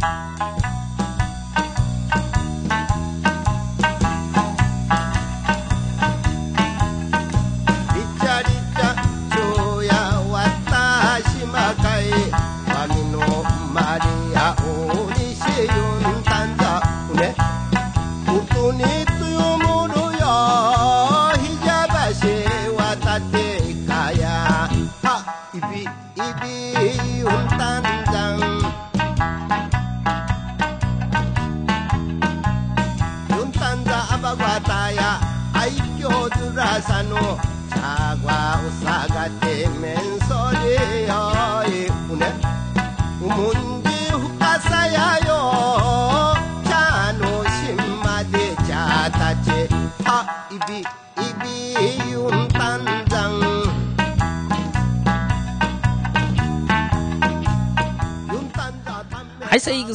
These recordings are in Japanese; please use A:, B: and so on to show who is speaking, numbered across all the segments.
A: Música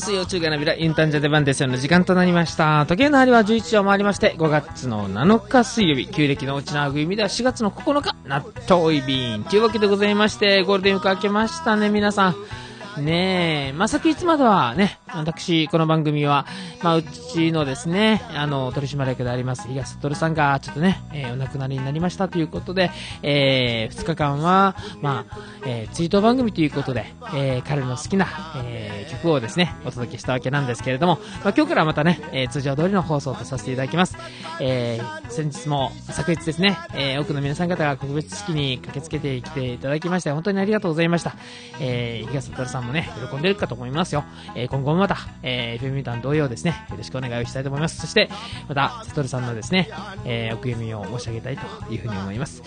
B: 水曜中華のビラインタンジャデバンデスの時間となりました。時計の針は11時を回りまして、5月の7日水曜日、旧暦のうちあぐいみでは4月の9日、納豆いびん。というわけでございまして、ゴールデンウィーク明けましたね、皆さん。ねえ、まさきいつまではね、私、この番組は、まあ、うちのですね、あの、取締役であります、東悟さんが、ちょっとね、えー、お亡くなりになりましたということで、えー、2日間は、まあ、えー、追悼番組ということで、えー、彼の好きな、えー、曲をですね、お届けしたわけなんですけれども、まあ、今日からまたね、えー、通常通りの放送とさせていただきます。えー、先日も、昨日ですね、えー、多くの皆さん方が告別式に駆けつけてきていただきまして、本当にありがとうございました。えー、東悟さんもね、喜んでるかと思いますよ。えー、今後もまた、えー、FM ミュータ同様ですね、よろしくお願いをしたいと思います。そして、また、サトルさんのですね、えー、お悔やみを申し上げたいというふうに思います。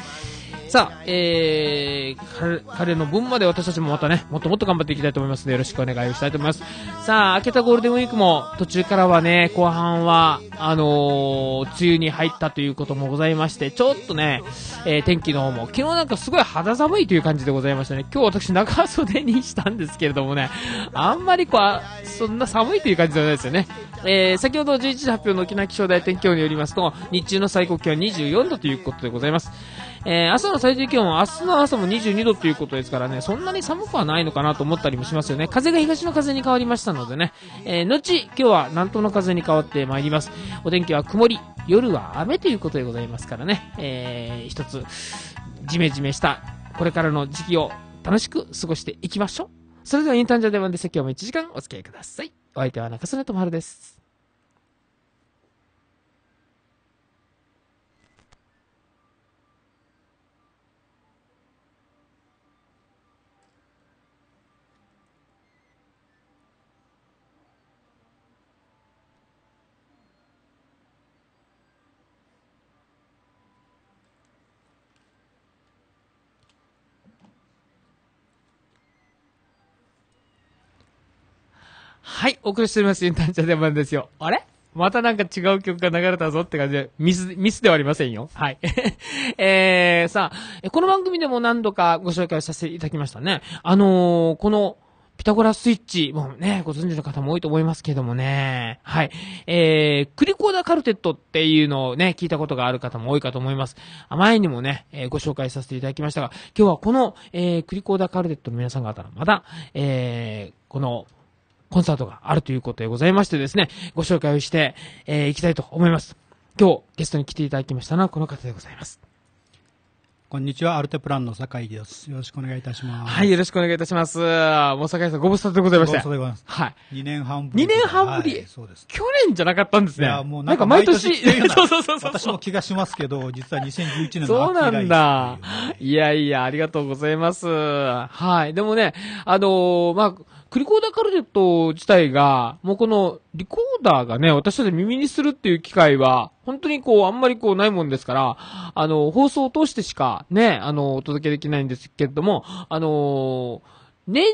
B: さあ、えー、彼の分まで私たちもまたね、もっともっと頑張っていきたいと思いますので、よろしくお願いしたいと思います。さあ、明けたゴールデンウィークも、途中からはね、後半は、あのー、梅雨に入ったということもございまして、ちょっとね、えー、天気の方も、昨日なんかすごい肌寒いという感じでございましたね。今日私長袖にしたんですけれどもね、あんまりこう、そんな寒いという感じではないですよね。えー、先ほど11時発表の沖縄気象台天気予報によりますと、日中の最高気温24度ということでございます。えー、朝の最低気温は明日の朝も22度ということですからね、そんなに寒くはないのかなと思ったりもしますよね。風が東の風に変わりましたのでね、えー、後、今日は南東の風に変わってまいります。お天気は曇り、夜は雨ということでございますからね、えー、一つ、じめじめした、これからの時期を楽しく過ごしていきましょう。それではインターンジャーデマンです。今日も1時間お付き合いください。お相手は中曽根智春です。はい、お送りしております。インターンチャデマンですよ。あれまたなんか違う曲が流れたぞって感じで、ミス、ミスではありませんよ。はい。えー、さあ、この番組でも何度かご紹介させていただきましたね。あのー、この、ピタゴラスイッチ、もうね、ご存知の方も多いと思いますけどもね。はい。えー、クリコーダカルテットっていうのをね、聞いたことがある方も多いかと思います。前にもね、えー、ご紹介させていただきましたが、今日はこの、えー、クリコーダーカルテットの皆さん方のまた、えー、この、コンサートがあるということでございましてですね、ご紹介をして、えー、いき
A: たいと思います。今日、ゲストに来ていただきましたのは、この方でございます。こんにちは、アルテプランの坂井です。よろしくお願いいたします。
B: はい、よろしくお願いいたします。もう酒井さん、ご無
A: 沙汰でございました。ご無沙汰でございます。はい。2年半ぶり。2年半ぶり、はい、そうです。去年じゃなかったんですね。いや、もうなんか毎年、そうそうそうそう。私も気がしますけど、実は2011年の秋以来、ね、そうなんだ。
B: いやいや、ありがとうございます。はい。でもね、あのー、まあ、リコーダーカルテット自体が、もうこの、リコーダーがね、私たち耳にするっていう機会は、本当にこう、あんまりこう、ないもんですから、あの、放送を通してしか、ね、あの、お届けできないんですけれども、あのー、年、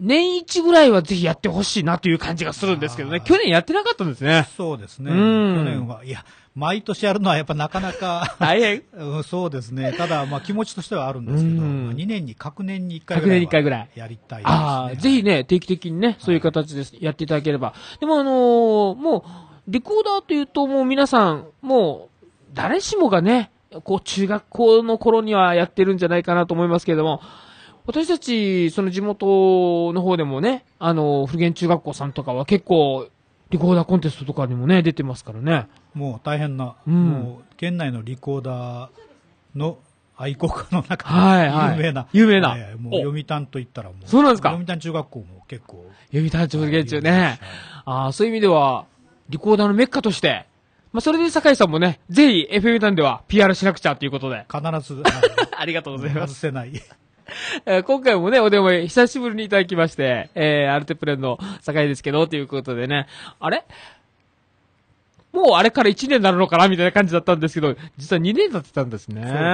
A: 年一ぐらいはぜひやってほしいなという感じがするんですけどね。去年やってなかったんですね。そうですね。去年は、いや、毎年やるのはやっぱなかなか大変、そうですね、ただ、まあ、気持ちとしてはあるんですけど、う2年に、各年に1回ぐらい、回ぐらいやりたいです、ね、ああ、ぜ
B: ひね、定期的にね、そういう形でやっていただければ。でも、あのー、もう、リコーダーというと、もう皆さん、もう、誰しもがね、こう、中学校の頃にはやってるんじゃないかなと思いますけれども、私たち、その地元の方でもね、あの、古源中学校さんとかは結構、
A: リコーダーコンテストとかにもね、出てますからね。もう大変な、うん、もう県内のリコーダーの愛国の中で有名な、はいはい、有名な、もう読谷といったらもう、そうなんですか読
B: 谷中学校も結構。読谷中学中ね。ああ、そういう意味では、リコーダーのメッカとして、まあ、それで酒井さんもね、ぜひ FM 団では PR しなくちゃということで。必
A: ず、あ ありがとうございます。外せない。
B: えー、今回もね、お電話久しぶりにいただきまして、えー、アルテプレンの酒井ですけど、ということでね、あれもうあれから1年になるのかなみたいな感じだったんですけど、実は2年経ってたんですね。そうですね。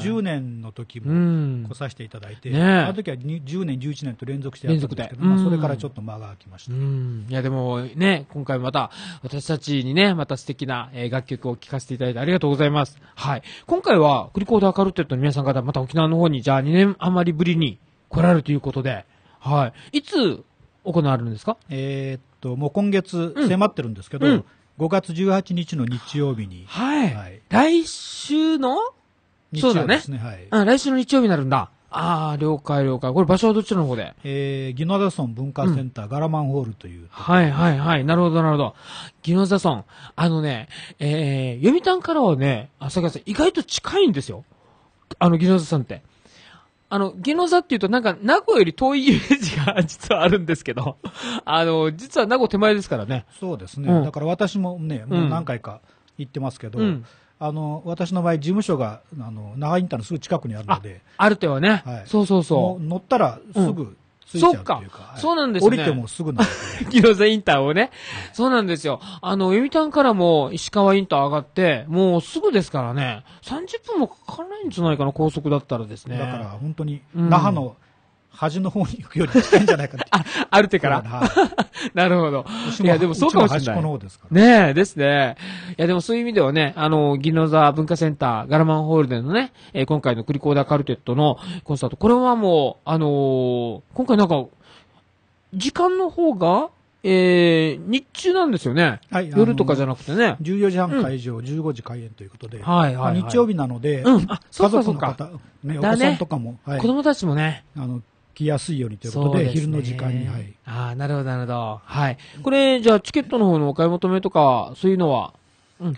B: 2010
A: 年の時も来させていただいて、うん、ね、あの時は10年、11年と連続してやったんですけど、まあ、それからちょっと間が空きました。うん、いや、でもね、今回また
B: 私たちにね、また素敵な楽曲を聴かせていただいてありがとうございます。はい。今回は、クリコーダーカルテットの皆さん方、また沖縄の方に、じゃあ2年余りぶりに来られるということで、
A: はい。いつ行われるんですかえっと、もう今月迫ってるんですけど、うんうん、5月18日の日曜日に。はい。はい、来週の日曜日ですね。ねはい、うん。来週の日曜日になるんだ。ああ、了解了解。これ場所はどっちの方
B: でえー、ギノザ村文化セン
A: ター、うん、ガラマンホールという。
B: はいはいはい。なるほどなるほど。ギノザ村。あのね、えー、読谷からはね、あ、さきさん、意外と近いんですよ。あの、ギノザ村って。あの、芸能座っていうとなんか、名古屋より遠いイメージが 実はあるんですけど、あの、実は名古屋手前ですからね。そうですね。うんだか
A: ら私もね、もう何回か行ってますけど、うんあの私の場合、事務所があの長井インターのすぐ近くにあるので、、あるてはね、はい。そうそうそもう乗ったらすぐついちゃうというか。
B: そっか。そうなんですね。降りてもすぐなんで。広瀬インターをね。そうなんですよ。あの、タンからも石川インター上がって、もうすぐですからね。30分もかからないんじゃないかな、高速だったらですね。だから、本当に、那覇の端の方に行くより近いんじゃないかって。あ、歩てから。はい、なるほど。いや、でもそうかもしれない。端この方ですから。ねえ、ですね。いや、でもそういう意味ではね、あの、銀の座文化センター、ガラマンホールでのね、えー、今回のクリコーダーカルテットのコンサート、これはもう、あのー、今回なんか、時間の方が、えー、日中なんですよね。
A: はい、夜とかじゃなくてね。14時半会場、うん、15時開演ということで。はいはい、はい、日曜日なので、うん、あ、そうかそうか。ね、お子さんとかも。ねはい、子供たちもね。あの、来やすいようにということで、でね、昼の時間に、はい。
B: ああ、なるほど、なるほど。はい。これ、じゃあ、チケットの方のお買い求
A: めとか、そういうのは、うん。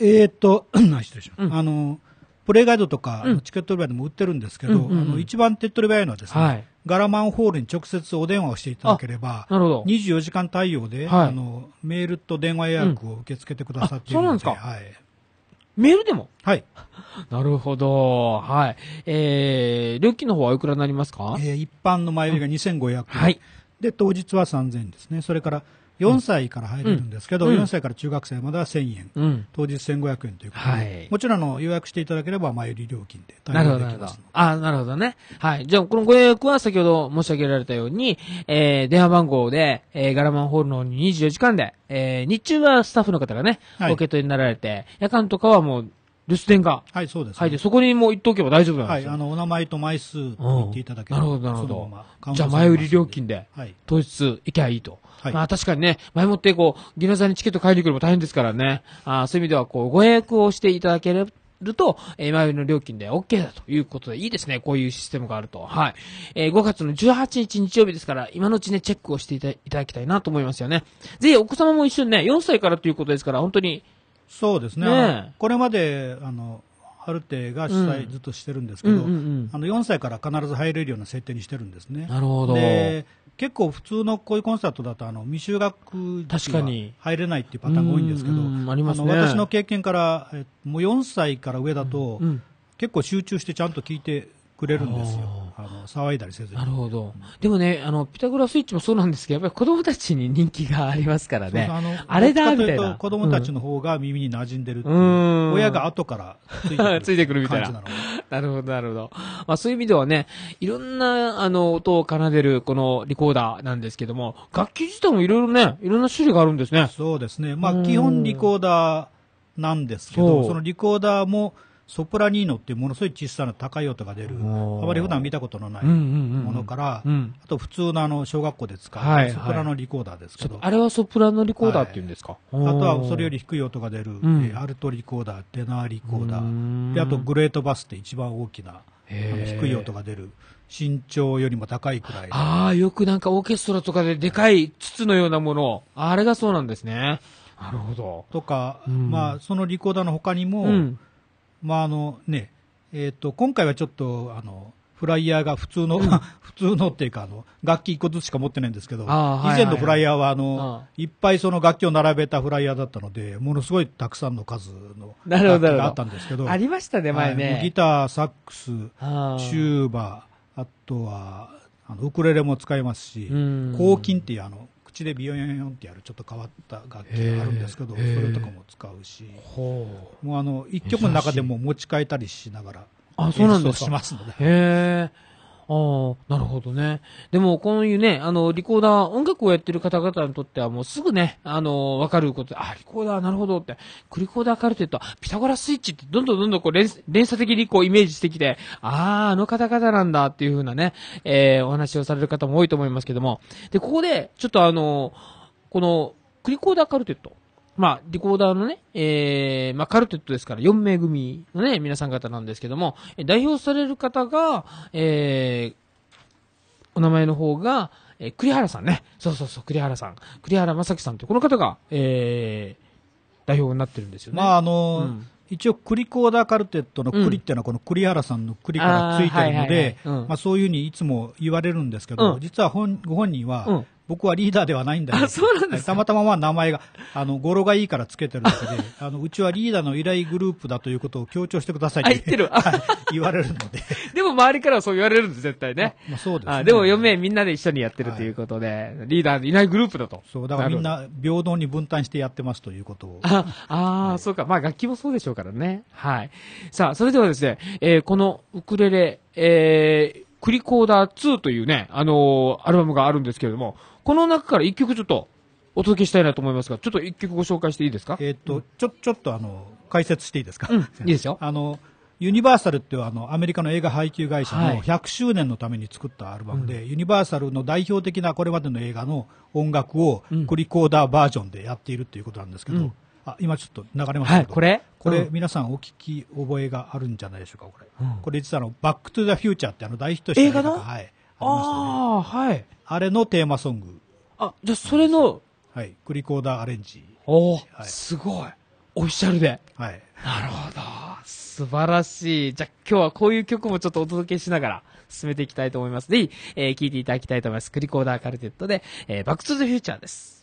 A: えっと、失礼します。うん、あの、プレイガイドとか、うん、チケット売り場でも売ってるんですけど、あの一番手っ取り早いのはですね、はい、ガラマンホールに直接お電話をしていただければ、なるほど24時間対応で、はい、あのメールと電話予約を受け付けてくださっているので、うん、そうなんですか、はい、メールでもはい。なるほど。はい。えー、料金の方はいくらになりますかえー、一般の前売りが2500円。はい。で、当日は3000円ですね。それから、4歳から入れるんですけど、うん、4歳から中学生までは1000円、うん、当日1500円ということで、はい、もちろんの予約していただければ前売り料金
B: で対応できますあなるほどね、はい、じゃあこのご予約は先ほど申し上げられたように、えー、電話番号で、えー、ガラマンホールの24時間で、えー、日中はスタッフの方がね、はい、お受け取りになられて夜間とかはもう留守電が入って、はいそね、そこにもう言っておけば大丈夫なんです
A: よ、はい、あのお名前と枚数言っていただければ、なるほど、なるほど、じゃあ前売り料金で、
B: 当日行きゃいいと。はい、まあ確かにね、前もってこう、銀座にチケット買いに来るのも大変ですからね、あそういう意味ではこう、ご予約をしていただければ、ると、えー、前の料金で OK だということで、いいですね。こういうシステムがあると。はい。えー、5月の18日日曜日ですから、今のうちね、チェックをしていただきたいなと思いますよね。ぜひ、お子様も一緒にね、4歳からということですから、本当に。そうですね。ね
A: これまで、あの、ハルテが主催ずっとしてるんですけど、あの4歳から必ず入れるような設定にしてるんですね。なるほど。で結構普通のこういうコンサートだとあの未就学かに入れないっていうパターンが多いんですけど、ね、あの私の経験からもう4歳から上だと、結構集中してちゃんと聞いてくれるんですよ。あの騒いだりせずに。なるほど。
B: でもね、あの、ピタゴラスイッチもそうなんですけど、やっぱり子供たちに人気がありますからね。あのあれだみたいな。子供たち
A: の方が耳に馴染んでるっていう。う親が後からついてくるみたいな。
B: なるほど、なるほど。まあそういう意味ではね、いろんな、あの、音を奏でるこのリコーダーなんですけども、楽器自体もいろいろね、いろんな種類があるんですね。そうで
A: すね。まあ基本リコーダーなんですけど、そのリコーダーも、ソプラニーノっていうものすごい小さな高い音が出る、あまり普段見たことのないものから、あと普通のあの小学校で使う、ソプラノリコーダーですけど、あれはソプラノリコーダーっていうんですか、はい、あとはそれより低い音が出る、うん、アルトリコーダー、デナーリコーダー、であとグレートバスって一番大きな、低い音が出る。身長よりも高いくらい。ああ、よくなんかオーケストラとかででかい筒のようなもの、あれがそうなんですね。なるほど。とか、うん、まあ、そのリコーダーのかにも、うんまああのねえーと、今回はちょっとあのフライヤーが普通の、普通のっていうかあの、楽器1個ずつしか持ってないんですけど、以前のフライヤーはあのいっぱいその楽器を並べたフライヤーだったので、ものすごいたくさんの数の楽器があったんですけど、ありましたね、前ね、ギター、サックス、チューバー、あとはあのウクレレも使いますし、抗菌っていうあの口でビヨヨヨンってやるちょっと変わった楽器があるんですけど、それとかも使うし、もうあの1曲の中でも持ち替えたりしながら演奏します
B: ので。ああ、なるほどね。でも、こういうね、あの、リコーダー、音楽をやってる方々にとってはもうすぐね、あの、わかることで、あ、リコーダー、なるほどって、クリコーダーカルテット、ピタゴラスイッチってどんどんどんどんこう連、連鎖的にこうイメージしてきて、ああ、あの方々なんだっていう風なね、えー、お話をされる方も多いと思いますけども。で、ここで、ちょっとあの、この、クリコーダーカルテット、まあ、リコーダーのね、えー、まあ、カルテットですから4名組のね、皆さん方なんですけども、代表される方が、えー、お名前の方が、えー、栗原さんね。そうそうそう、栗原さん。栗原正樹さんというこの方が、え
A: ー、代表になってるんですよね。まあ、あのーうん、一応、栗コーダーカルテットの栗っていうのは、この栗原さんの栗からついてるので、そういうふうにいつも言われるんですけど、うん、実は本ご本人は、僕はリーダーではないんだけど、たまたままあ名前が、あの、語呂がいいからつけてるだけで、あの、うちはリーダーの依頼グループだということを強調してくださいって言ってる 言われるので。
B: でも周りからはそう言われるんです、絶対ね。まあそうです、あでも嫁みんなで一緒にやってるということで、リーダーのいないグループだと。そう、だからみんな
A: 平等に分担してやってますということを。あ
B: あはいそうか。まあ楽器もそうでしょうからね。はい。さあ、それではですね、えーこのウクレレ、えークリコーダー2というね、あのーアルバムがあるんですけれども、この中から一曲ちょっとお届けしたいなと思いますが、ちょっと一曲
A: ご紹介していいですかえっと、ちょ、ちょっとあの、解説していいですか、うん、いいですよ。あの、ユニバーサルっていうあのアメリカの映画配給会社の100周年のために作ったアルバムで、はい、ユニバーサルの代表的なこれまでの映画の音楽をクリコーダーバージョンでやっているということなんですけど、うん、あ今ちょっと流れましたけど、はい、これこれ、皆さんお聞き覚えがあるんじゃないでしょうかこれ、うん、これ実はあの「バック・トゥ・ザ・フューチャー」ってあの大ヒットした映画の、はい、ああ、はい。あれのテーマソング。あ、じゃあそれの。はい。クリコーダーアレンジ。おお、はい、すごい。オフィシャルで。はい。なるほど。素晴らし
B: い。じゃあ今日はこういう曲もちょっとお届けしながら進めていきたいと思います。ぜひ、えー、聴いていただきたいと思います。クリコーダーカルテットで、えー、バックトゥザフューチャーです。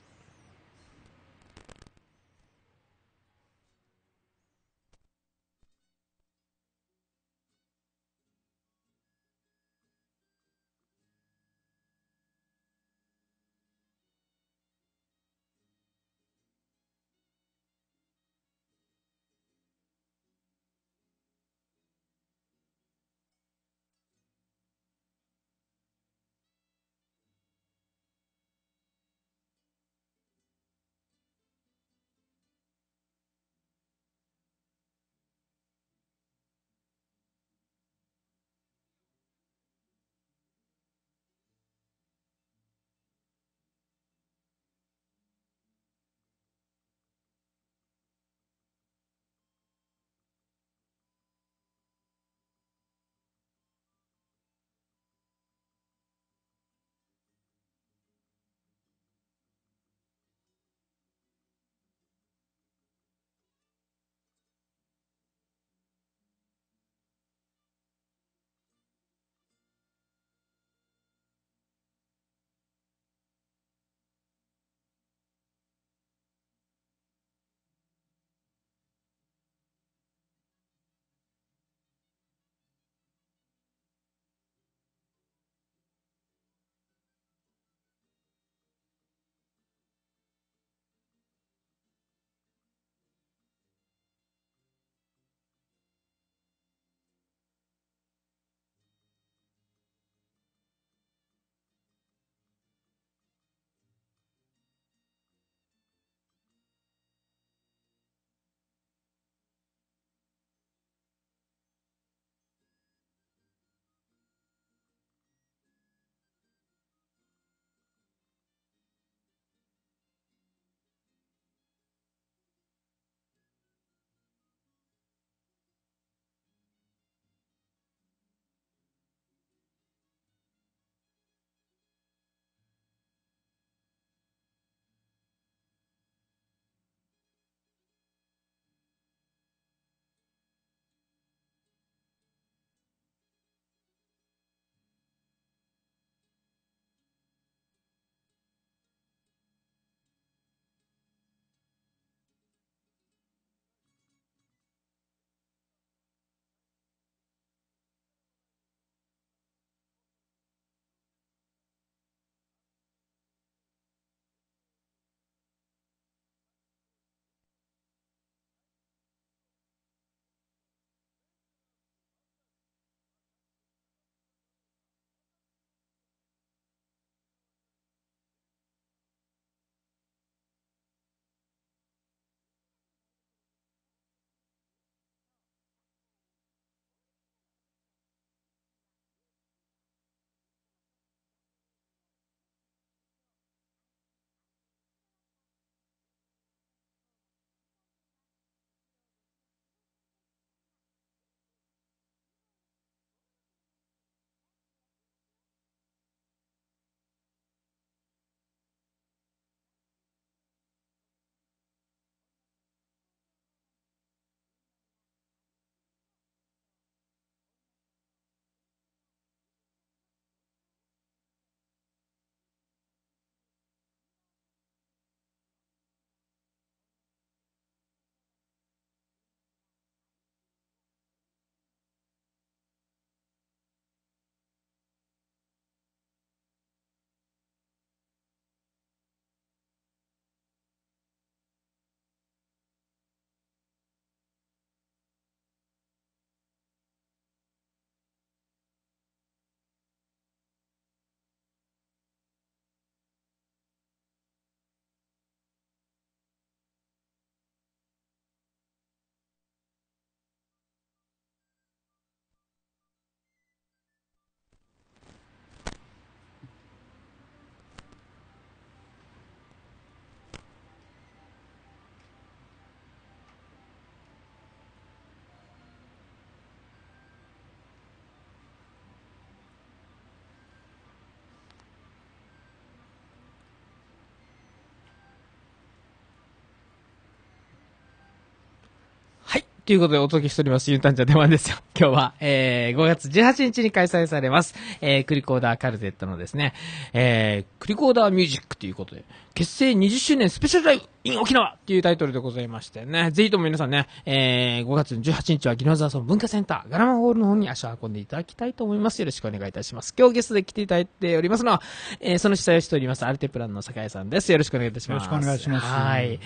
B: ということでお届けしております、ゆうたんじゃ出番ですよ。今日は、えー、5月18日に開催されます、えー、クリコーダーカルテットのですね、えー、クリコーダーミュージックということで、結成20周年スペシャルライブ in 沖縄っていうタイトルでございましてね、ぜひとも皆さんね、えー、5月18日はギノザーソン文化センター、ガラマンホールの方に足を運んでいただきたいと思います。よろしくお願いいたします。今日ゲストで来ていただいておりますのは、えー、その主催をしております、アルテプランの酒井さんです。よろしくお願いいたします。よろしくお願いします。はい。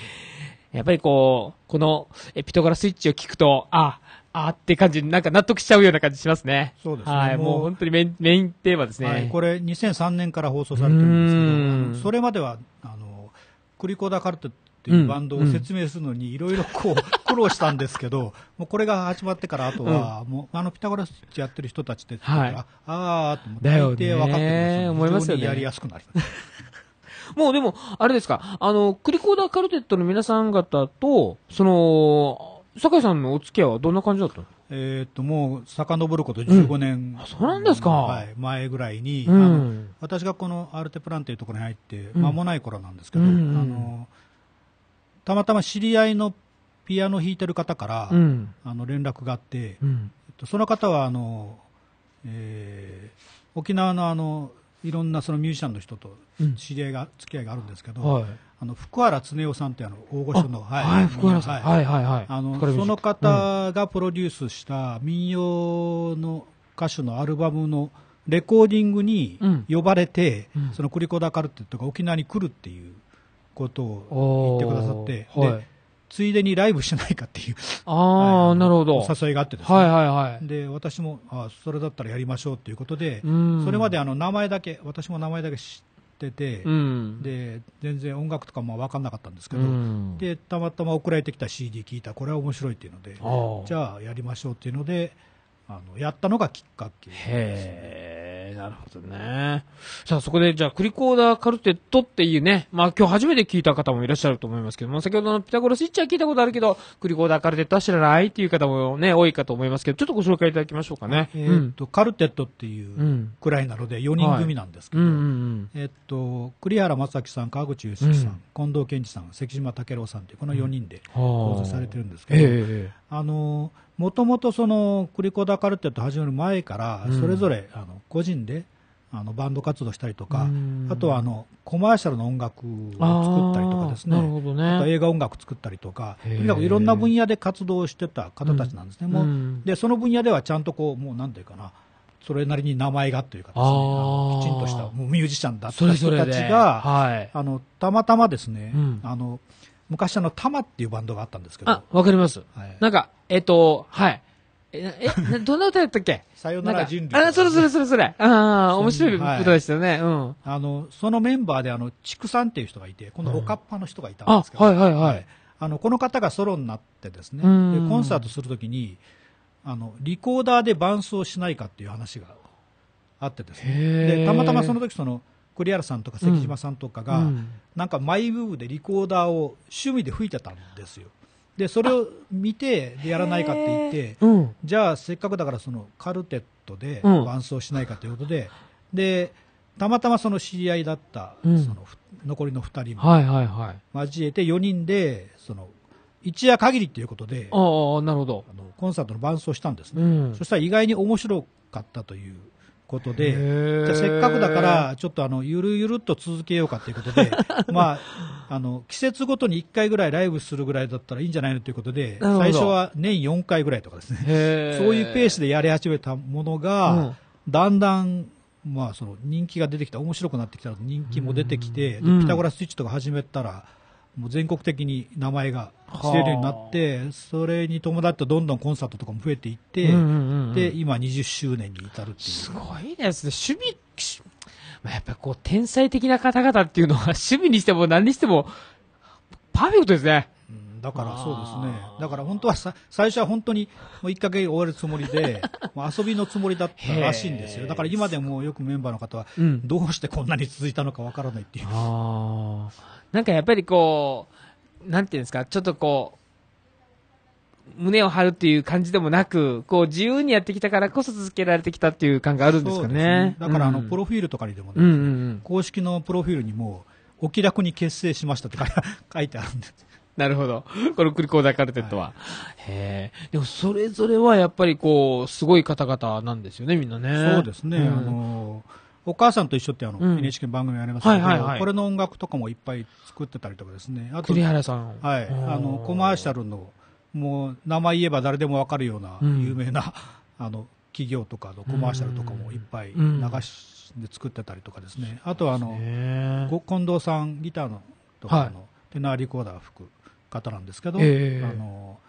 B: やっぱりこう、このエピトガラスイッチを聞くと、あ、あって感じ、なんか納得しちゃうような感じしますね。そうですね。はい、もう本当にメインメインテーマですね。はい、こ
A: れ2003年から放送されてるんですけど、それまでは、あの、クリコダカルテっていうバンドを説明するのにいろいろこう苦労したんですけど、うんもうこれが始まってからあとは、もうあのピタゴラスイッチやってる人たちって、はい、ああと思って、大抵分かってるんですよ。ね、非常にやりやすくなりまし
B: もうでも、あれですか、あの、クリコーダーカルテットの皆さん
A: 方と、その、酒井さんのお付き合いはどんな感じだったのえっと、もう、遡ること15年、うん、そうなんですか。はい、前ぐらいに、うん、私がこのアルテプランというところに入って、間もない頃なんですけど、うん、あの、たまたま知り合いのピアノ弾いてる方から、あの、連絡があって、えっその方は、あの、えー、沖縄のあの、いろんなそのミュージシャンの人と知り合いが、付き合いがあるんですけど、はい、あの福原恒夫さんってあの大御所の、はい、はい、福原さん、はい、はい、はい、あのその方がプロデュースした民謡の歌手のアルバムのレコーディングに呼ばれて、うん、そのクリコダカルテットが沖縄に来るっていうことを言ってくださって、はい、でついでにライブしないかっていうあ、あ、はい、なるほど。お誘いがあってですね。はいはいはい。で、私も、あそれだったらやりましょうということで、それまであの名前だけ、私も名前だけ知ってて、うん、で、全然音楽とかも分からなかったんですけど、うん、で、たまたま送られてきた CD 聞いた、これは面白いっていうので、じゃあやりましょうっていうので、あのやったのがきっかけですね。なるほどね。さあ、そこで、じ
B: ゃあ、クリコーダーカルテットっていうね、まあ今日初めて聞いた方もいらっしゃると思いますけども、先ほどのピタゴラスイッチは聞いたことあるけど、クリコーダーカルテットは知らないっていう方もね、多いかと思いますけど、ちょっとご紹介いただ
A: きましょうかね。えっと、うん、カルテットっていうくらいなので、4人組なんですけど、えっと、栗原正樹さん、川口祐介さ、うん、近藤健二さん、関島武郎さんという、この4人で構成されてるんですけど、うんえー、あのもともとそのクリコダカルテット始まる前からそれぞれあの個人であのバンド活動したりとか、あとはあのコマーシャルの音楽を作ったりとかですね、ねあと映画音楽作ったりとか、とにかくいろんな分野で活動してた方たちなんですね、うん、もうでその分野ではちゃんとこう、もうなんていうかな、それなりに名前がというかですね、ね、きちんとしたもうミュージシャンだった人たちが、それそれはい、あのたまたまですね、うん、あの昔あの、タマっていうバンドがあったんですけど。あ、わかります。はい、
B: なんか、えっ、ー、と、はい。え、え、どんな歌やったっけさよなら人類。あ、それそれそれそれ。ああ、面白い歌で
A: したよね、はい。うん。あの、そのメンバーで、あの、畜産っていう人がいて、このおかっぱの人がいたんですけど。うん、はいはいはい。はい、あの、この方がソロになってですね、でコンサートするときに、あの、リコーダーで伴奏しないかっていう話があってですね。で、たまたまその時その、栗原さんとか関島さんとかが、うん、なんかマイブームでリコーダーを趣味で吹いてたんですよ。でそれを見てやらないかって言って、うん、じゃあせっかくだからそのカルテットで伴奏しないかということでうん、でたまたまその知り合いだった、その残りの2人も交えて4人でその一夜限りということであなるほどあのコンサートの伴奏したんですね、そしたら意外に面白かったということで、じゃせっかくだから、ちょっとあのゆるゆるっと続けようかということで、まあ、あの季節ごとに1回ぐらいライブするぐらいだったらいいんじゃないのということで、最初は年4回ぐらいとかですね、そういうペースでやり始めたものが、うん、だんだんまあ、その人気が出てきた、面白くなってきたら人気も出てきて、ピタゴラスイッチとか始めたら、もう全国的に名前が知れるようになって、それに伴ってどんどんコンサートとかも増えていって、うんうんうんで、今20周年に至るっていう。すごいですね。趣味、まあ、やっぱりこう、天才的な方々っていうのは、趣味にしても何にしても、パーフェクトですね。だからそうですね。だから本当はさ、最初は本当にもう1か月終わるつもりで、もう遊びのつもりだったらしいんですよ。だから今でもよくメンバーの方は、どうしてこんなに続いたのかわからないっていう、うん。な
B: んかやっぱりこう、なんていうんですか、ちょっとこう、胸を張るっていう感じでもなく、こう自由にやってきたからこそ続けられてきたっていう感があるんですかね。ねだからあの、うん、プ
A: ロフィールとかにでもね、うんうんうん、公式のプロフィールにも、お気楽に結成しましたって書いてあるんです。なるほど。
B: このクリコーダーカルテットは。はい、へえ。でも、それぞれはやっぱりこう、すごい
A: 方々なんですよね、みんなね。そうですね。うん、あのお母さんと一緒ってあの、うん、NHK 番組ありますけど、はいはいはい、これの音楽とかもいっぱい作ってたりとかですね。あと栗原さん。はい。あの、コマーシャルの、もう名前言えば誰でもわかるような有名な、うん、あの、企業とかのコマーシャルとかもいっぱい流しで作ってたりとかですね。うん、あとあの、近藤さんギターのとかの、はい、テナーリコーダー吹く。方なんですけど、えー、あの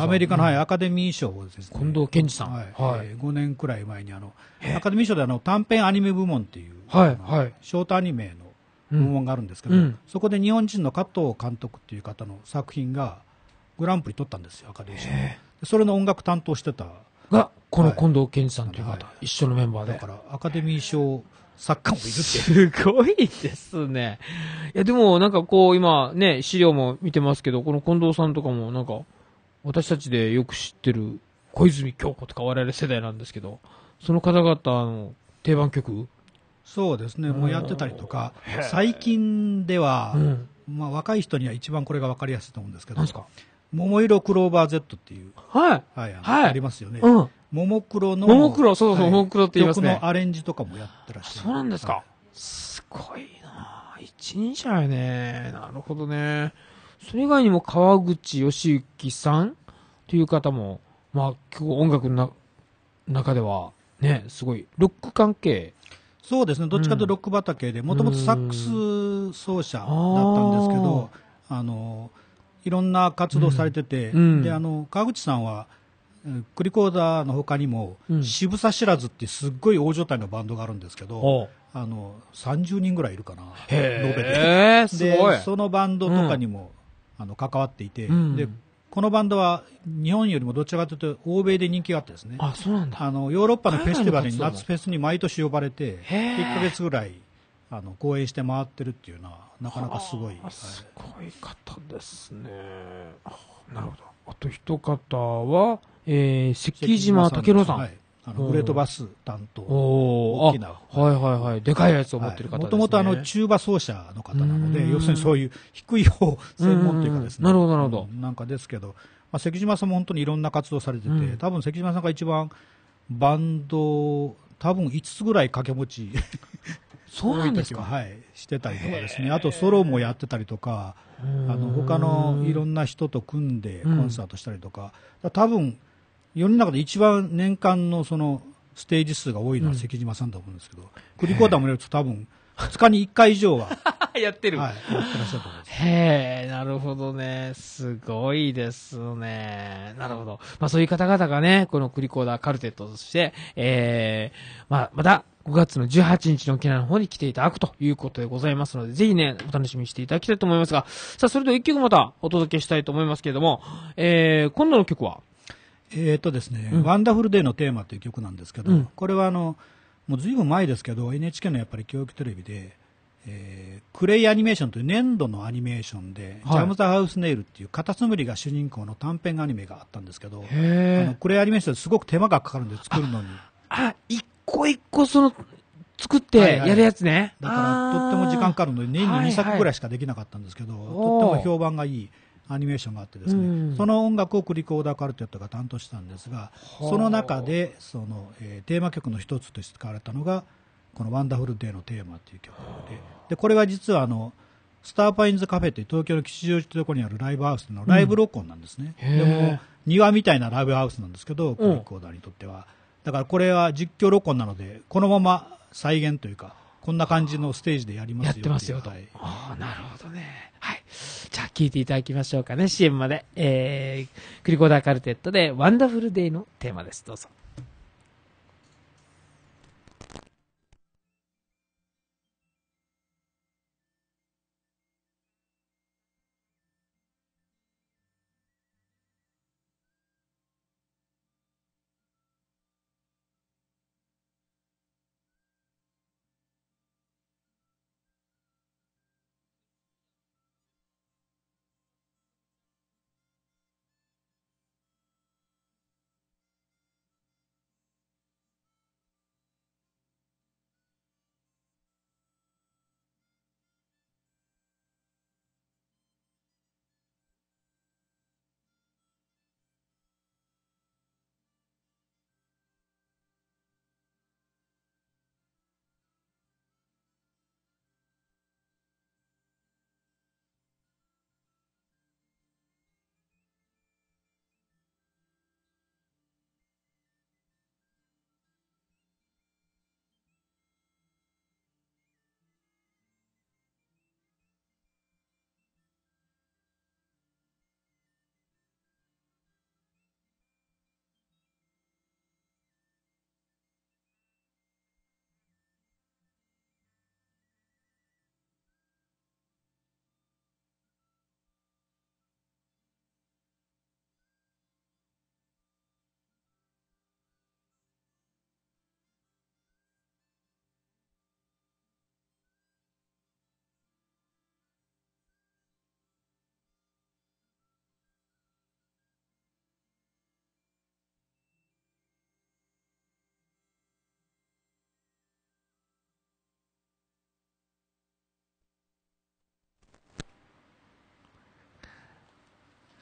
A: アメリカの、はい、アカデミー賞をですね近藤健二さん、はいはい、5年くらい前にあのアカデミー賞であの短編アニメ部門っていう、はいはい、ショートアニメの部門があるんですけど、うん、そこで日本人の加藤監督という方の作品がグランプリ取ったんですよアカデミー賞、えー、それの音楽担当してたがこの近藤健二さんという方、はい、一緒のメンバーでだからアカデミー賞作家もいるって。
B: すごいですね。いや、でもなんかこう今ね、資料も見てますけど、この近藤さんとかもなんか、私たちでよく知ってる小泉京子とか我々世代なんですけど、その方々の定番曲
A: そうですね、もうやってたりとか、最近では、うん、まあ若い人には一番これが分かりやすいと思うんですけど、桃色クローバー Z っていう、はい。はい、あはい、ありますよね。うんももクロの。ももクロ、そうそう、ももクロって言いますね。曲のアレンジとかもやってらっしゃる。そうなんですか。すごい
B: な一人者やねなるほどね。それ以外にも川口義行さんという方も、まあ、今日音楽の
A: 中では、ね、すごい、ロック関係。そうですね、どっちかというとロック畑で、もともとサックス奏者だったんですけど、あの、いろんな活動されてて、で、あの、川口さんは、クリコーダーの他にも、うん、渋沢知らずっていうすっごい大所帯のバンドがあるんですけど、あの30人ぐらいいるかな、へーでそのバンドとかにも、うん、あの関わっていて、うん、でこのバンドは日本よりもどちらかというと欧米で人気があってですねあそうなんだあのヨーロッパのフェスティバルに夏フェスに毎年呼ばれて1か月ぐらいあの公演して回ってるっていうのはなかなかすごい、はすごい方ですねなるほどあと一方はえー、関島武郎さん。あの、グレートバス担当。大きな。はいはいはい。でかいやつを持ってる方もともとあの、中馬奏者の方なので、要するにそういう低い方専門というかですね。なるほどなるほど。なんかですけど、まあ、関島さんも本当にいろんな活動されてて、うん、多分関島さんが一番バンド、多分5つぐらい掛け持ちそうなんですか、はい、してたりとかですね、あとソロもやってたりとか、あの他のいろんな人と組んでコンサートしたりとか、うん、多分世の中で一番年間のそのステージ数が多いのは関島さんだと思うんですけど、クリコーダーもやると多分2 日に1回以上は やってる、はい、やってらっしゃると思います。へえ、なるほどね。
B: すごいですね。なるほど。まあそういう方々がね、このクリコーダーカルテットとして、ええー、まあまた5月の18日の沖縄の方に来ていただくということでございますので、ぜひね、お楽しみにしていただきたいと思いますが、さあそれでは一曲またお届けしたいと思いますけれども、ええー、今度の曲は
A: えー、っとですね、うん、ワンダフルデーのテーマという曲なんですけど、うん、これはあの、もうずいぶん前ですけど、NHK のやっぱり教育テレビで、えー、クレイアニメーションという粘土のアニメーションで、はい、ジャム・ザ・ハウス・ネイルっていうカタツムリが主人公の短編アニメがあったんですけど、あのクレイアニメーションすごく手間がかかるんで作るのに。
B: あ、一個一個その、作ってやるやつね。はいはい、だから、とっても時間かかるので、年に2作ぐらいしかできなかったんですけど、はいはい、とっても評
A: 判がいい。アニメーションがあってですね、うん、その音楽をクリコーダーカルテットが担当したんですが、その中でその、えー、テーマ曲の一つとして使われたのがこの「ワンダフルデーのテーマという曲ででこれは実はあのスターパインズカフェという東京の吉祥寺というところにあるライブハウスのライブ録音なんですね、うん、でも庭みたいなライブハウスなんですけどクリコーダーにとっては、だからこれは実況録音なのでこのまま再現というかこんな感じのステージでやりますよやってますよと、はい、
B: あなるほどねはい
A: じゃあ聞いていただきまし
B: ょうかね、CM まで。えー、クリコーダーカルテットでワンダフルデイのテーマです。どうぞ。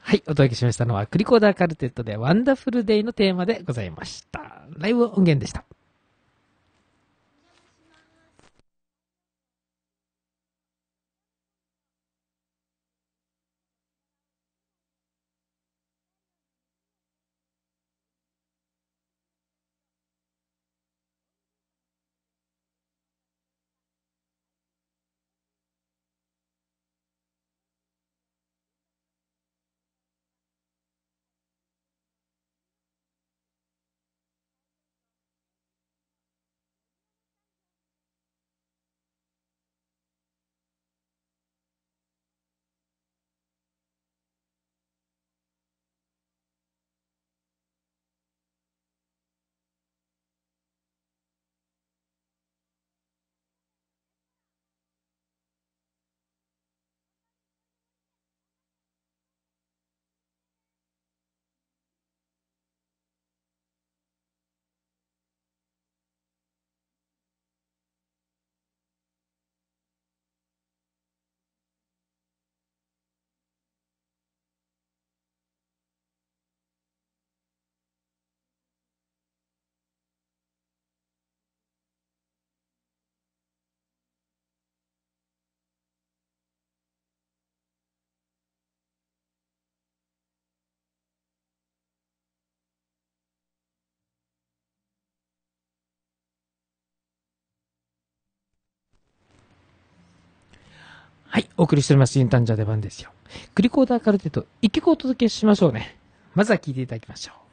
B: はい、お届けしましたのは、クリコーダーカルテットでワンダフルデイのテーマでございました。ライブ音源でした。はい、お送りしております。インターンジャー出番ですよ。クリコーダーカルテット、一曲お届けしましょうね。まずは聴いていただきましょう。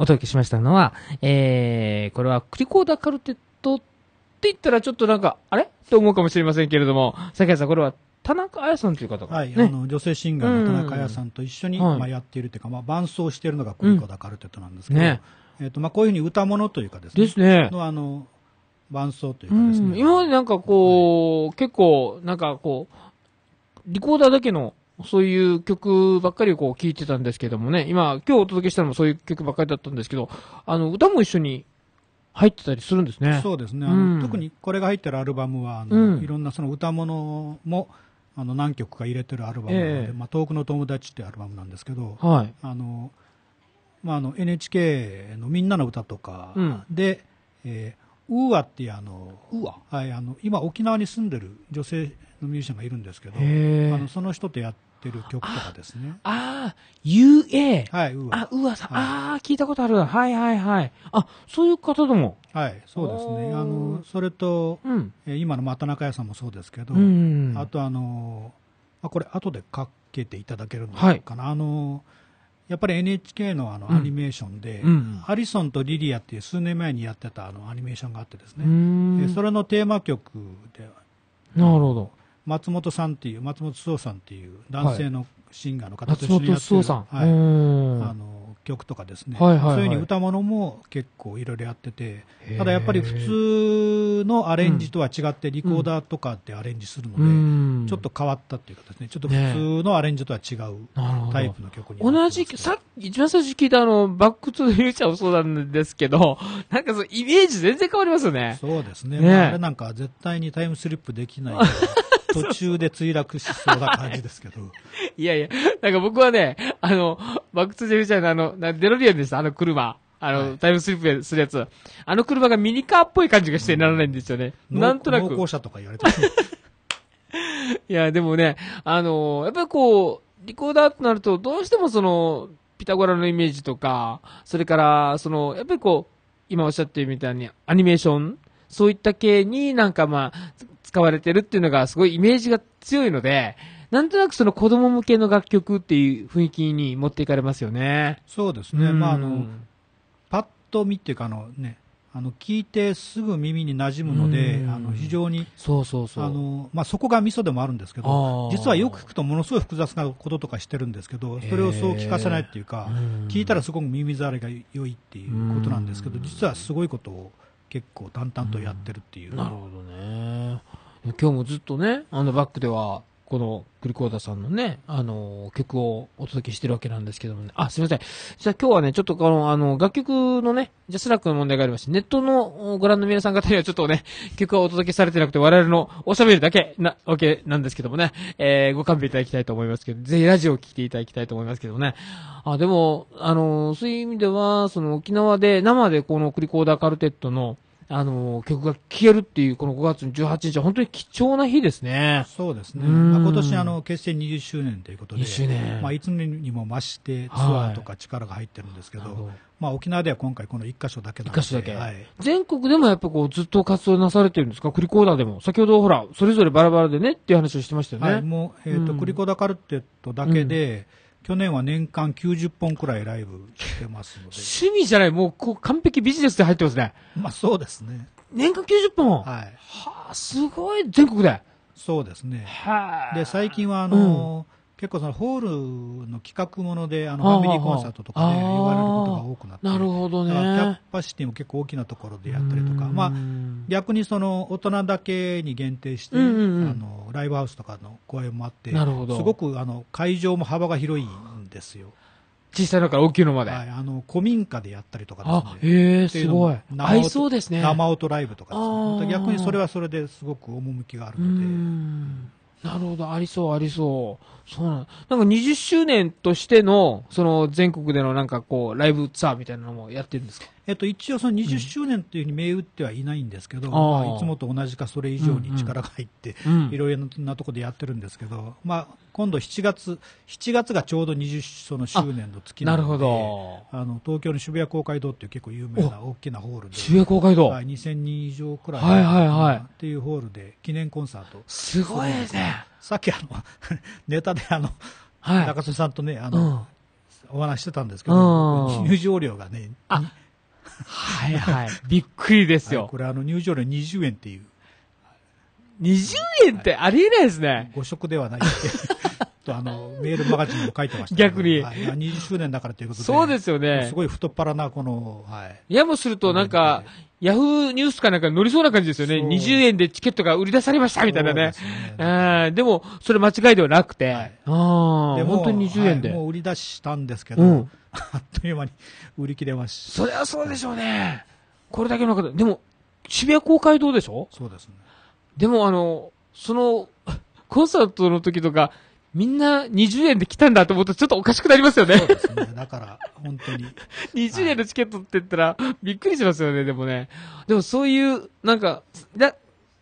B: お届けしましたのは、えー、これはクリ
A: コーダーカルテ
B: ットって言ったらちょっとなんか、あれと思うかもしれませんけれども、坂井さん、これは田中彩さんという方が、
A: はい、ね、あの女性シンガーの田中彩さんと一緒に、まあ、やっているというか、まあ、伴奏しているのがクリコーダーカルテットなんですけど、うんね、えーとまあ、こういうふうに歌物というかですね、ですねのあの伴奏というかですね、
B: 今までなんかこう、はい、結構、なんかこう、リコーダーだけのそういう曲ばっかりをこう聴いてたんですけどもね、今、今日お届けしたのもそういう曲ばっかりだったんですけど、あの、歌も一緒に入ってたりするんですね。そうですね。あの、うん、特に
A: これが入ってるアルバムは、あの、うん、いろんなその歌物も、あの、何曲か入れてるアルバムなので、えー、まあ、遠くの友達ってアルバムなんですけど、はい、あの、まあ、あの、NHK のみんなの歌とかで、うん、えー、ウーアっていうあの、ウーアはい、あの、今沖縄に住んでる女性のミュージシャンがいるんですけど、あのその人とやっってる曲とかですね。ああ、UA。はい、うわ。あ、うわさん。はい、ああ、聞いたことある。はいはいはい。あ、そういう方でも。はい、そうですね。あの、それと、うん、今の又中屋さんもそうですけど、あとあの、あこれ後でかけていただけるのかな。はい、あの、やっぱり NHK のあのアニメーションで、アリソンとリリアっていう数年前にやってたあのアニメーションがあってですね、それのテーマ曲で、なるほど。松本さんっていう、松本壮さんっていう男性のシンガーの方と一緒にやってる、はい、はい、あの曲とかですね、はいはいはい、そういうふうに歌物も結構いろいろやってて、ただやっぱり普通のアレンジとは違って、リコーダーとかでアレンジするので、うん、ちょっと変わったっていうかですね、ちょっと普通のアレンジとは違うタイプの曲に、
B: ね、同じ、さっき一番最初聞いたあの、バ
A: ックトゥーフューチャーもそうなんですけど、
B: なんかそのイメージ全然変わりますよ
A: ね。そうですね。ねまあ、あれなんか絶対にタイムスリップできない。途中で墜落しそうな感じですけど。
B: いやいや、なんか僕はね、あの、バックツジェフチャーのあの、デロリアンでした、あの車。あの、はい、タイムスリップするやつ。あの車がミニカーっぽい感じがしてならないんですよね。うん、なんとなく。濃厚車とか言われて いや、でもね、あの、やっぱりこう、リコーダーとなると、どうしてもその、ピタゴラのイメージとか、それから、その、やっぱりこう、今おっしゃってるみたいに、アニメーションそういった系になんかまあ、使われてるっていうのがすごいイメージが強いので、なんとなくその子供向けの楽曲っていう雰囲気に持っていかれますよね。そうですね。うん、まああの、
A: パッと見っていうかあのね、あの、聞いてすぐ耳に馴染むので、あの、非常に、そうそうそう。あの、まあ、そこがミソでもあるんですけど、実はよく聞くとものすごい複雑なこととかしてるんですけど、それをそう聞かせないっていうか、聞いたらすごく耳障りが良いっていうことなんですけど、実はすごいことを結構淡々とやってるっていう。なるほどね。今日も
B: ずっとね、あのバックでは、このクリコーダさんのね、あの、曲をお届けしてるわけなんですけどもね。あ、すいません。じゃあ今日はね、ちょっとこの、あの、楽曲のね、じゃ、スラックの問題がありまして、ネットのご覧の皆さん方にはちょっとね、曲はお届けされてなくて、我々のおしゃべりだけな、わけなんですけどもね、えー、ご勘弁いただきたいと思いますけど、ぜひラジオを聴いていただきたいと思いますけどね。あ、でも、あの、そういう意味では、その沖縄で生でこのクリコーダーカルテットの、あの、曲が消えるっていう、この5月18日は本当に貴重な
A: 日ですね。そうですね。まあ、今年、あの、結成20周年ということで、まあ、いつにも増してツアーとか力が入ってるんですけど、はい、まあ、沖縄では今回この1箇所だけなので。1箇所だけ。はい、
B: 全国でもやっぱこう、ずっと活動なされてるんですかクリコーダーでも。先ほどほら、それぞれバラバラでねっていう話をしてまし
A: たよね。はい、もう、えっ、ー、と、クリコーダーカルテットだけで、うん去年は年間90本くらいライブしてますので。趣味じゃない、もうこう完璧ビジネスで入ってますね。まあそうですね。年間90本はい。はあ、すごい、全国で。そうですね。はあ。で、最近はあのーうん結構そのホールの企画ものであのファミリーコンサートとかで、ね、言われることが多くなってなるほど、ね、キャパシティも結構大きなところでやったりとか、まあ、逆にその大人だけに限定して、うんうんあのライブハウスとかの公演もあってなるほどすごくあの会場も幅が広いんですよ。小さいのから大きいのまで。はい、あの、古民家でやったりとかですね。ええー、すごい。合いそうですね。生音ライブとかですね。逆にそれはそれですごく趣があるの
B: で。なるほど、ありそう、ありそう。そうなんなんか20周年としての、その全国でのなんかこう、ライブツアーみたいなのもやってるんですか
A: えっと、一応その20周年というふうに銘打ってはいないんですけど、うんまあ、いつもと同じかそれ以上に力が入って、いろいろなところでやってるんですけど、まあ、今度7月、7月がちょうど20その周年の月なので、あの東京の渋谷公会堂っていう結構有名な大きなホールで、渋谷公会堂、はい、2000人以上くらい,、はいはいはい、っていうホールで記念コンサート。すごいですね。さっきあの ネタであの、はい、中曽さんとね、あの、うん、お話してたんですけど、入場料がね、あはいはい、びっくりですよ。これあの入場料20円っていう。20円ってありえないですね。はい、誤食ではないって。とあのメールマガジンも書いてました逆に、はい、20周年だからということで、そうですよね、すごい太っ腹な、この、はい、やもすると、な
B: んか、ヤフーニュースかなんか乗りそうな感じですよね。20円でチケットが売り出されましたみたいなね。でねでも、それ間違いではなくて、は
A: い、あ本当に20円で、はい、もう売り出したんですけど、うん、あっという間に売り切れました。それは
B: そうでしょうね。これだけの方、でも、渋谷公会堂でしょそうですね。でも、あの、その、コンサートの時とか、みんな20円で来たんだと思うとちょっとおかしくなりますよね。そうです
A: ね。だから、本当に。
B: 20 円のチケットって言ったら、びっくりしますよね、でもね。でもそういう、なんか、な、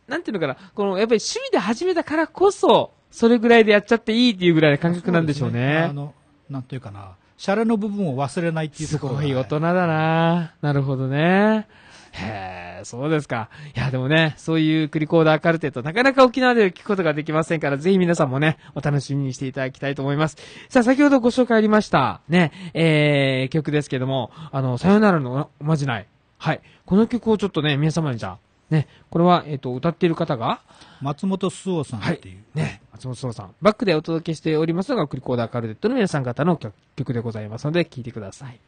B: なんていうのかな、この、やっぱり趣味で始めたからこそ、それぐらいでやっちゃっていいっていうぐらいの感覚なんでしょうね。うねあの、
A: なんというかな、
B: シャレの部分を忘れないっていうところ、ね、すごい大人だななるほどね。へえ、そうですか。いや、でもね、そういうクリコーダーカルテット、なかなか沖縄で聞くことができませんから、ぜひ皆さんもね、お楽しみにしていただきたいと思います。さあ、先ほどご紹介ありました、ね、えー、曲ですけども、あの、さよならのおまじない。はい。この曲をちょっとね、皆様にじゃあ、ね、これは、えっ、ー、と、歌っている方が、松本須夫さんっていう。はい、ね、松本須夫さん。バックでお届けしておりますのが、クリコーダーカルテットの皆さん方の曲でございますので、聴いてください。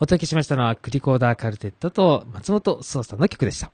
B: お届けしましたのは、クリコーダーカルテットと松本壮さんの曲でした。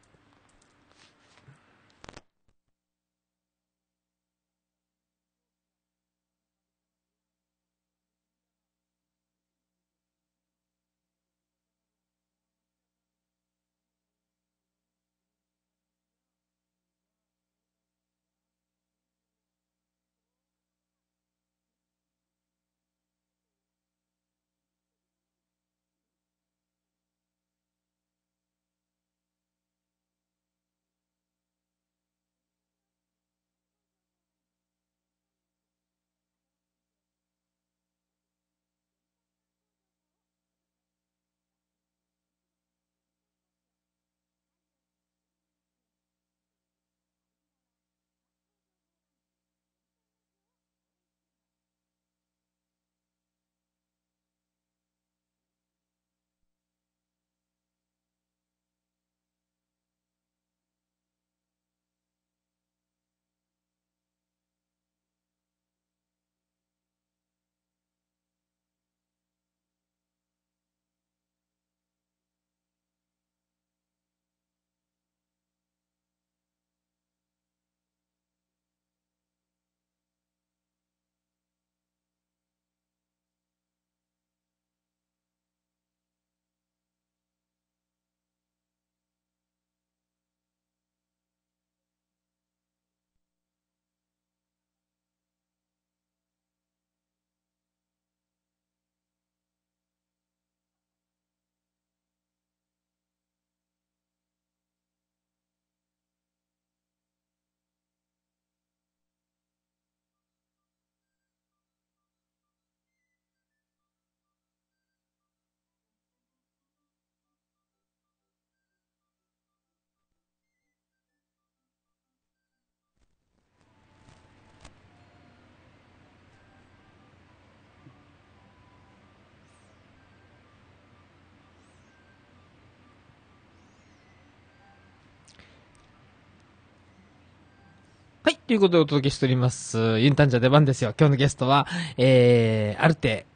B: はい、ということでお届けしております。ユンタンジャ出番ですよ。今日のゲストは、えー、アルテ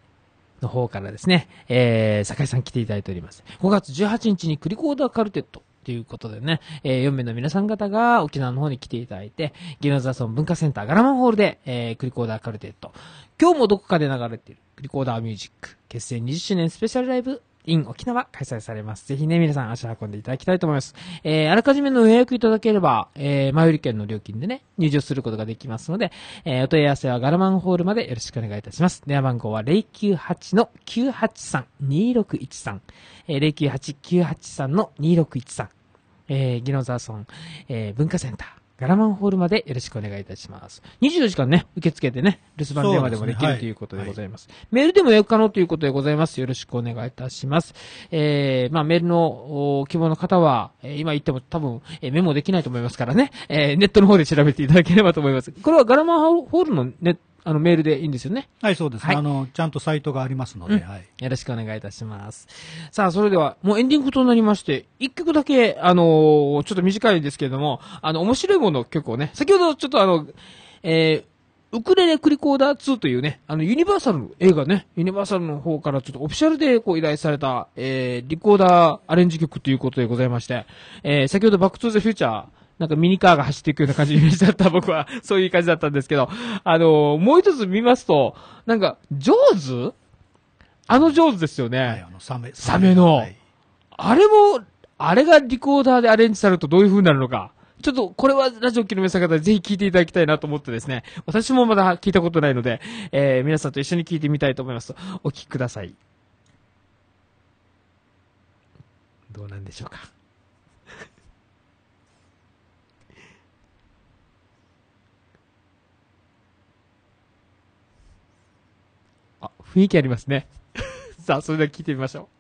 B: の方からですね、えー、坂井さん来ていただいております。5月18日にクリコーダーカルテット。ということでね、えー、4名の皆さん方が沖縄の方に来ていただいて、芸能座村文化センターガラマンホールで、えー、クリコーダーカルテット。今日もどこかで流れているクリコーダーミュージック結成20周年スペシャルライブ in 沖縄開催されます。ぜひね、皆さん足運んでいただきたいと思います。えー、あらかじめの予約いただければ、えー、前売り券の料金でね、入場することができますので、えー、お問い合わせはガラマンホールまでよろしくお願いいたします。電話番号は098-983-2613、え098-983-2613、えー、ギノザーソン、えー、文化センター、ガラマンホールまでよろしくお願いいたします。24時間ね、受付でね、留守番電話でもできる、ということでございます、はい。メールでも予約可能ということでございます。よろしくお願いいたします。えー、まあメールの希望の方は、え今言っても多分、えー、メモできないと思いますからね、えー、ネットの方で調べていただければと思います。これはガラマンホールのネットあのメールでいいんですよね。はい、そうです、ね、はい、あの、ちゃんとサイトがありますので、うん、はい。よろしくお願いいたします。さあ、それでは、もうエンディングとなりまして、一曲だけ、あのー、ちょっと短いですけれども、あの、面白いもの曲をね、先ほどちょっとあの、えー、ウクレレクリコーダー2というね、あの、ユニバーサルの映画ね、ユニバーサルの方からちょっとオフィシャルでこう依頼された、えー、リコーダーアレンジ曲ということでございまして、えー、先ほどバックトゥーザフューチャー、なんかミニカーが走っていくような感じにイメーった、僕は。そういう感じだったんですけど、あのー、もう一つ見ますと、なんか、ジョーズあのジョーズですよね。はい、あのサメ。サメの。はい、あれも、あれがリコーダーでアレンジされるとどういう風になるのか。ちょっと、これはラジオ機の皆さん方、ぜひ聞いていただきたいなと思ってですね、私もまだ聞いたことないので、えー、皆さんと一緒に聞いてみたいと思います。お聞きください。どうなんでしょうか。雰囲気ありますね。さあ、それでは聞いてみましょう。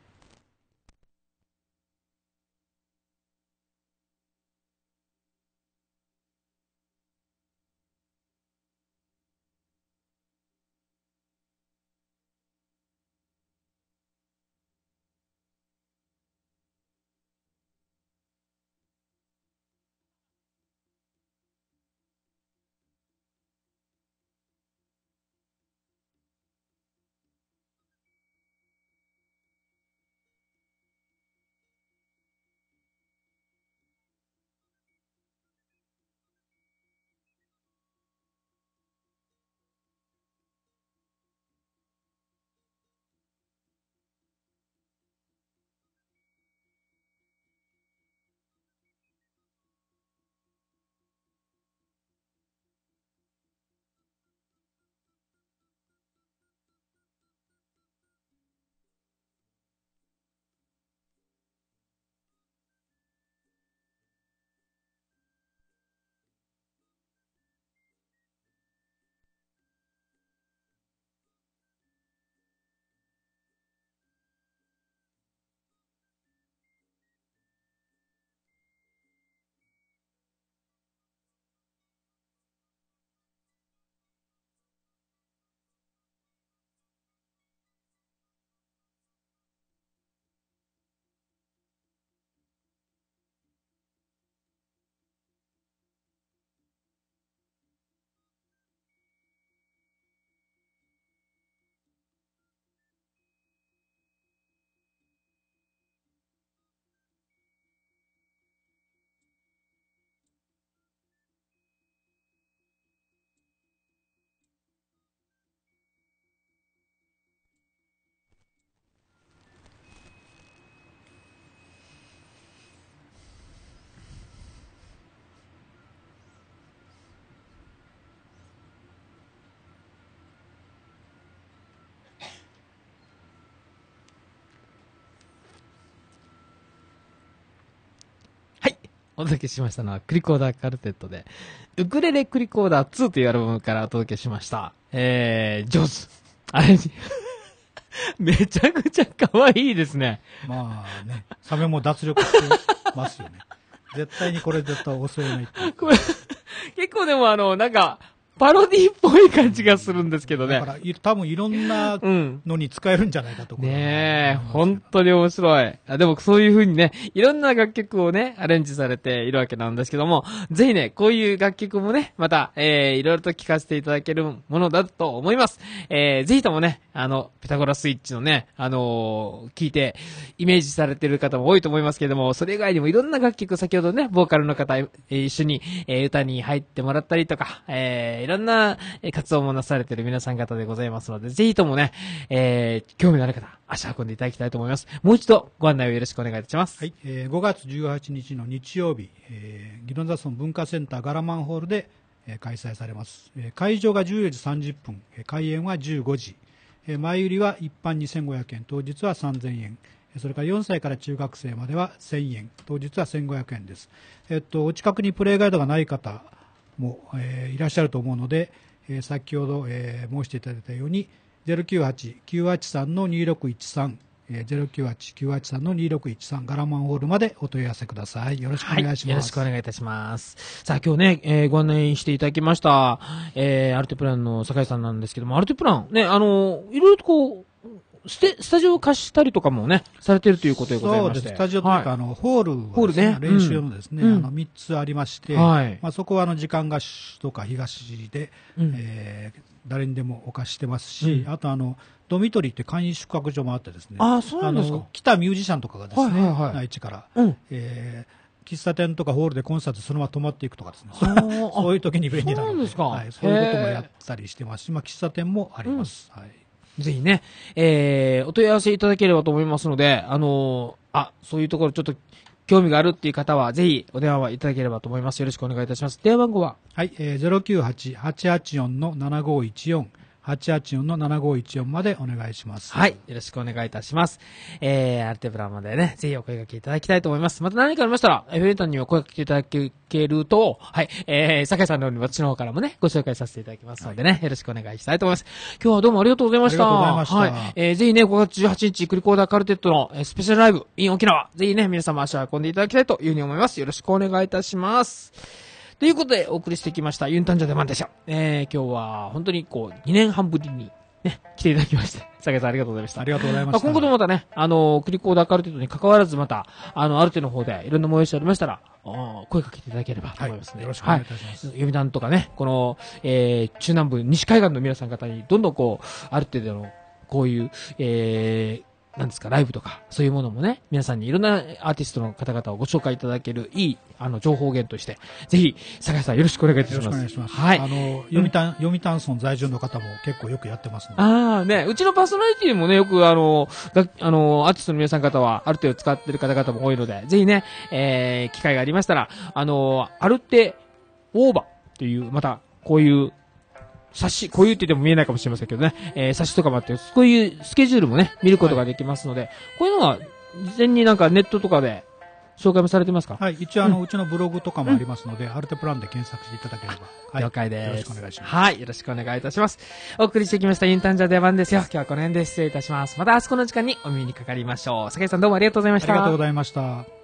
B: お届けしましたのは、クリコーダーカルテットで、ウクレレクリコーダー2というアルバムからお届けしました。えー、ョーズ。あれに、
A: めちゃくちゃ可愛いですね。まあね、サメも脱力してますよね。絶対にこれ絶対襲えない。
B: これ、結構でもあの、なんか、
A: パロディっぽい感じがするんですけどね。だから、多分いろんなのに使えるんじゃな
B: いかと、うん、ねえ、本当に面白い。あでもそういう風にね、いろんな楽曲をね、アレンジされているわけなんですけども、ぜひね、こういう楽曲もね、また、えー、いろいろと聴かせていただけるものだと思います。えー、ぜひともね、あの、ピタゴラスイッチのね、あのー、聞いて、イメージされてる方も多いと思いますけれども、それ以外にもいろんな楽曲、先ほどね、ボーカルの方、え一緒に、えー、歌に入ってもらったりとか、えー、ろんな活動もなされてる皆さん方でございますので、ぜひともね、えー、興味のある方、足運んでいた
A: だきたいと思います。もう一度ご案内をよろしくお願いいたします。はい、えー、5月18日の日曜日、えー、ギロンザソン文化センターガラマンホールで、えー、開催されます。えー、会場が14時30分、開演は15時、えー、前売りは一般2500円、当日は3000円。それから4歳から中学生までは1000円、当日は1500円です。えっと、お近くにプレイガイドがない方も、えー、いらっしゃると思うので、えー、先ほど、えー、申していただいたように098-983の2613 098-983の2613ガラマンホールまでお問い合わせください。よろしくお願いします。はい、よろしくお願いいたします。
B: さあ今日ね、えー、ご案内していただきました、えー、アルテプランの酒井さんなんですけども、アルテプラン、ね、あの、いろいろとこう、ステ、スタジオを貸したりとかもね、されてるということでございまして。そうです。スタジオというか、はい、あの、ホール、ね、ホールね。練習のですね、うん、あの、3つありまして、はい、
A: まあ、そこは、あの、時間貸しとか東で、うん、えー、誰にでもお貸してますし、うん、あと、あの、ドミトリーって簡易宿泊所もあってですね、あ、そうなんですか来たミュージシャンとかがですね、はいはいはい、内地から、うん、えー喫茶店とかホールでコンサートそのまま泊まっていくとかですね、そういう時に便利なので、そう、はい、そういうこともやったりしてますし、まあ、喫茶店もあります。うん、はいぜひね、
B: えー、お問い合わせいただければと思いますので、あのー、あ、そういうところちょっと興味があるっていう方は、ぜひお電話はいただければと思います。よろしくお願いいたします。電話番号は
A: はい、えー、098-884-7514。884-7514までお願いします。
B: はい。よろしくお願いいたします。えー、アルテブラまでね、ぜひお声掛けい
A: ただきたいと思います。また
B: 何かありましたら、エフェルタンにお声掛けいただけると、はい、えー、酒井さんのように私の方からもね、ご紹介させていただきますのでね、はい、よろしくお願いしたいと思います。今日はどうもありがとうございました。ありがとうございました。はい。えー、ぜひね、5月18日、クリコーダーカルテットのスペシャルライブ、イン沖縄、ぜひね、皆様足を運んでいただきたいというふうに思います。よろしくお願いいたします。ということで、お送りしてきました、ユンタンジャデマンでした。えー、今日は、本当にこう、2年半ぶりに、ね、来ていただきまして、佐 々さんありがとうございました。ありがとうございました。まあ、今後ともまたね、あの、クリコーダーカルテットに関わらずまた、あの、アルテの方でいろんな催しありましたら、声かけていただければと思いますね。はい、よろしくお願いいたします。はい、読とかね、この、えー、中南部、西海岸の皆さん方に、どんどんこう、アルテでの、こういう、えー、なんですか、ライブとか、そういうものもね、皆さんにいろんなアーティストの方々をご
A: 紹介いただけるいい、あの、情報源として、ぜひ、坂井さんよろしくお願いいたします。よろしくお願いします。はい。あの、読谷、読谷村在住の方も結構よくやってます
B: ああ、ね、うちのパーソナリティもね、よくあの、があの、アーティストの皆さん方は、ある程度使ってる方々も多いので、ぜひね、えー、機会がありましたら、あの、アルテ、オーバーという、また、こういう冊子、こういうって言っても見えないかもしれませんけどね、えー、冊子とかもあって、こういうスケジュールもね、見ることができますので、はい、こういうのは、事前になんかネットとかで、紹介も
A: されてますかはい、一応あの、うん、うちのブログとかもありますので、うん、アルテプランで検索していただければ。はい、了解です。よろしくお願いします。はい、よろしくお願いいたします。
B: お送りしてきましたインターンジャ出番ですよ。今日はこの辺で失礼いたします。また明日この時間にお耳にかかりましょう。酒井さんどうもありがとうございました。ありがとうございました。